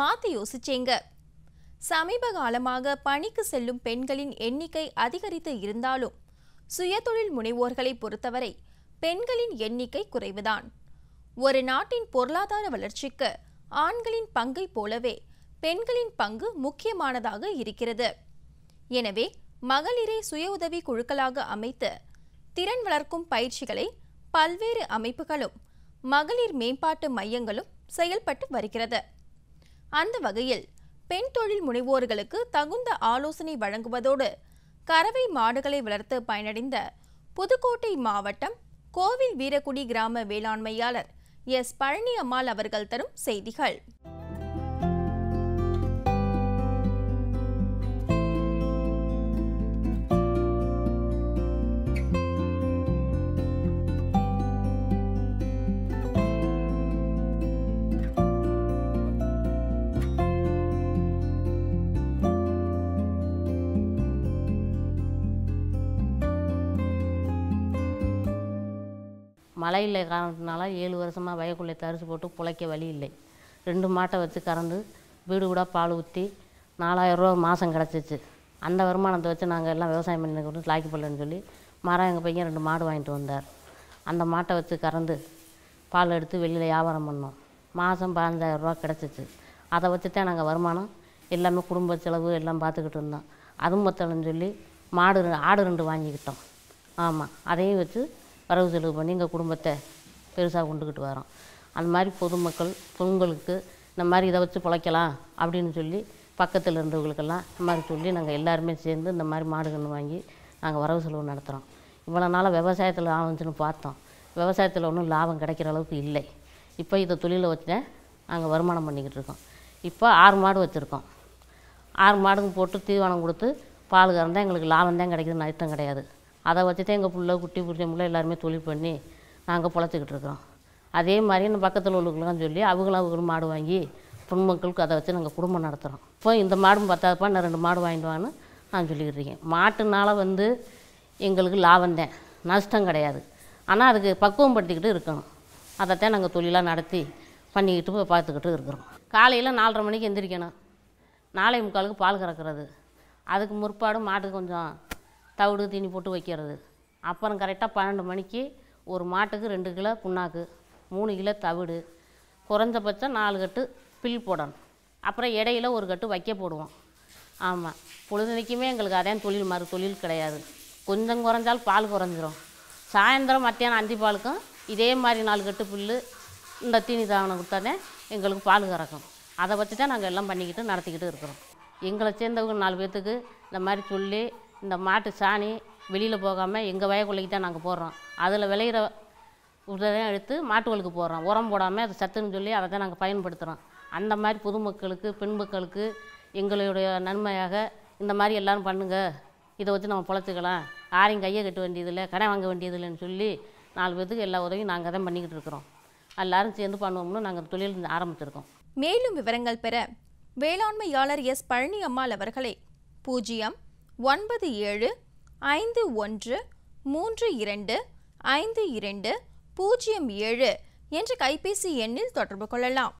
மாத்தி யோசிச்சேங்க சமீப காலமாக பணிக்கு செல்லும் பெண்களின் எண்ணிக்கை அதிகரித்து இருந்தாலும் சுயதொழில் முனைவோர்களை பொறுத்தவரை பெண்களின் எண்ணிக்கை குறைவுதான் ஒரு நாட்டின் பொருளாதார வளர்ச்சிக்கு ஆண்களின் பங்கை போலவே பெண்களின் பங்கு முக்கியமானதாக இருக்கிறது எனவே மகளிரை சுய உதவி குழுக்களாக அமைத்து திறன் வளர்க்கும் பயிற்சிகளை பல்வேறு அமைப்புகளும் மகளிர் மேம்பாட்டு மையங்களும் செயல்பட்டு வருகிறது அந்த வகையில் பெண் தொழில் முனைவோர்களுக்கு தகுந்த ஆலோசனை வழங்குவதோடு கறவை மாடுகளை வளர்த்து பயனடைந்த புதுக்கோட்டை மாவட்டம் கோவில் வீரக்குடி கிராம வேளாண்மையாளர் எஸ் பழனி அம்மாள் அவர்கள் தரும் செய்திகள் மழை இல்லை காரணத்தினால ஏழு வருஷமாக வயக்குள்ளே தரிசு போட்டு பிழைக்க வழி இல்லை ரெண்டு மாட்டை வச்சு கறந்து வீடு கூட பால் ஊற்றி நாலாயிரரூவா மாதம் கிடச்சிச்சு அந்த வருமானத்தை வச்சு நாங்கள் எல்லாம் விவசாயம் கொண்டு லாக்கி பல்லன்னு சொல்லி மரம் எங்கள் பையன் ரெண்டு மாடு வாங்கிட்டு வந்தார் அந்த மாட்டை வச்சு கறந்து பால் எடுத்து வெளியில் வியாபாரம் பண்ணோம் மாதம் பதினஞ்சாயிரரூவா கிடச்சிச்சு அதை வச்சு தான் நாங்கள் வருமானம் எல்லாமே குடும்ப செலவு எல்லாம் பார்த்துக்கிட்டு இருந்தோம் அதுவும் மொத்தம்னு சொல்லி மாடு ஆடு ரெண்டு வாங்கிக்கிட்டோம் ஆமாம் அதையும் வச்சு வரவு செலவு பண்ணி எங்கள் குடும்பத்தை பெருசாக கொண்டுக்கிட்டு வரோம் அந்த மாதிரி பொதுமக்கள் பொங்கலுக்கு இந்த மாதிரி இதை வச்சு பிழைக்கலாம் அப்படின்னு சொல்லி பக்கத்தில் இருந்தவங்களுக்கெல்லாம் இந்த மாதிரி சொல்லி நாங்கள் எல்லாருமே சேர்ந்து இந்த மாதிரி மாடுகள் வாங்கி நாங்கள் வரவு செலவு நடத்துகிறோம் இவ்வளோ நாளாக விவசாயத்தில் ஆகுச்சுன்னு பார்த்தோம் விவசாயத்தில் ஒன்றும் லாபம் கிடைக்கிற அளவுக்கு இல்லை இப்போ இதை தொழிலை வச்சுட்டு நாங்கள் வருமானம் பண்ணிக்கிட்டு இருக்கோம் இப்போ ஆறு மாடு வச்சுருக்கோம் ஆறு மாடுங்க போட்டு தீவனம் கொடுத்து பால் கறந்தால் எங்களுக்கு லாபம் தான் கிடைக்குது நஷ்டம் கிடையாது அதை வச்சு தான் எங்கள் பிள்ளை குட்டி பிடிச்ச பிள்ளை எல்லாருமே தொழில் பண்ணி நாங்கள் பொழைச்சிக்கிட்டு இருக்கிறோம் அதே மாதிரி நம்ம பக்கத்தில் உள்ளவங்களுக்குலாம் சொல்லி அவங்களும் அவங்களும் மாடு வாங்கி பொன்மக்களுக்கு அதை வச்சு நாங்கள் குடும்பம் நடத்துகிறோம் இப்போ இந்த மாடும் பத்தாதப்பா நான் ரெண்டு மாடு வாங்கிட்டு வான்னு நான் சொல்லிக்கிட்டு இருக்கேன் வந்து எங்களுக்கு லாபம் தான் நஷ்டம் கிடையாது ஆனால் அதுக்கு பக்குவம் படுத்திக்கிட்டு இருக்கணும் அதைத்தான் நாங்கள் தொழிலாக நடத்தி பண்ணிக்கிட்டு போய் பார்த்துக்கிட்டு இருக்கிறோம் காலையில் நாலரை மணிக்கு எந்திரிக்கணும் நாளை முக்காலுக்கு பால் கறக்கிறது அதுக்கு முற்பாடு மாட்டுக்கு கொஞ்சம் தவிடு தீனி போட்டு வைக்கிறது அப்புறம் கரெக்டாக பன்னெண்டு மணிக்கு ஒரு மாட்டுக்கு ரெண்டு கிலோ புண்ணாக்கு மூணு கிலோ தவிடு குறைஞ்சபட்சம் நாலு கட்டு பில் போடணும் அப்புறம் இடையில ஒரு கட்டு வைக்க போடுவோம் ஆமாம் பொழுதுனைக்குமே எங்களுக்கு அதே தொழில் மாதிரி தொழில் கிடையாது கொஞ்சம் குறைஞ்சால் பால் குறைஞ்சிரும் சாயந்தரம் மத்தியானம் அந்தி பாலுக்கும் இதே மாதிரி நாலு கட்டு புல் இந்த தீனி தாவணம் கொடுத்தாலே எங்களுக்கு பால் கறக்கும் அதை வச்சு தான் நாங்கள் எல்லாம் பண்ணிக்கிட்டு நடத்திக்கிட்டு இருக்கிறோம் எங்களை சேர்ந்தவங்க நாலு பேர்த்துக்கு இந்த மாதிரி சொல்லி இந்த மாட்டு சாணி வெளியில் போகாமல் எங்கள் வயக்குள்ளைக்கு தான் நாங்கள் போடுறோம் அதில் விளையிற தான் எடுத்து மாட்டுகளுக்கு போடுறோம் உரம் போடாமல் அது சத்துன்னு சொல்லி அதை தான் நாங்கள் பயன்படுத்துகிறோம் அந்த மாதிரி பொதுமக்களுக்கு பெண் மக்களுக்கு எங்களுடைய நன்மையாக இந்த மாதிரி எல்லோரும் பண்ணுங்கள் இதை வச்சு நம்ம பொழைச்சிக்கலாம் யாரையும் கையை கட்ட வேண்டியதில்லை கடை வாங்க வேண்டியதில்லைன்னு சொல்லி நாலு பேத்துக்கு எல்லா உதவியும் நாங்கள் தான் பண்ணிக்கிட்டு இருக்கிறோம் எல்லாரும் சேர்ந்து பண்ணுவோம்னு நாங்கள் தொழில் ஆரம்பிச்சிருக்கோம் மேலும் விவரங்கள் பெற வேளாண்மையாளர் எஸ் பழனி அம்மாள் அவர்களை பூஜ்ஜியம் ஒன்பது ஏழு ஐந்து ஒன்று மூன்று இரண்டு ஐந்து இரண்டு பூஜ்ஜியம் ஏழு என்ற கைபேசி எண்ணில் தொடர்பு கொள்ளலாம்